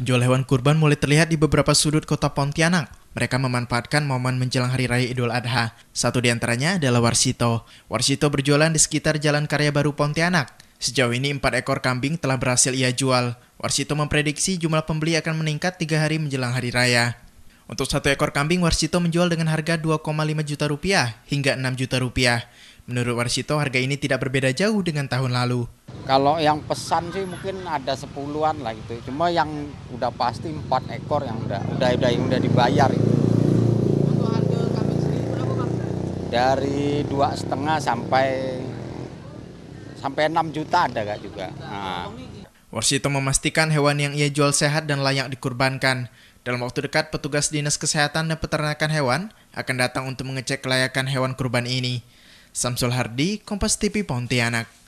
Penjual hewan kurban mulai terlihat di beberapa sudut kota Pontianak. Mereka memanfaatkan momen menjelang Hari Raya Idul Adha. Satu di antaranya adalah Warsito. Warsito berjualan di sekitar Jalan Karya Baru Pontianak. Sejauh ini empat ekor kambing telah berhasil ia jual. Warsito memprediksi jumlah pembeli akan meningkat tiga hari menjelang Hari Raya. Untuk satu ekor kambing, Warsito menjual dengan harga 2,5 juta rupiah hingga 6 juta rupiah. Menurut Warsito, harga ini tidak berbeda jauh dengan tahun lalu. Kalau yang pesan sih mungkin ada sepuluhan lah gitu. Cuma yang udah pasti empat ekor yang udah udah udah yang udah dibayar itu. Untuk harga kambing sendiri berapa kan? Dari dua setengah sampai sampai enam juta ada gak juga. Nah. Warsito memastikan hewan yang ia jual sehat dan layak dikurbankan. Dalam waktu dekat, petugas Dinas Kesehatan dan Peternakan Hewan akan datang untuk mengecek kelayakan hewan kurban ini. Samsul Hardi, Kompas TV Pontianak.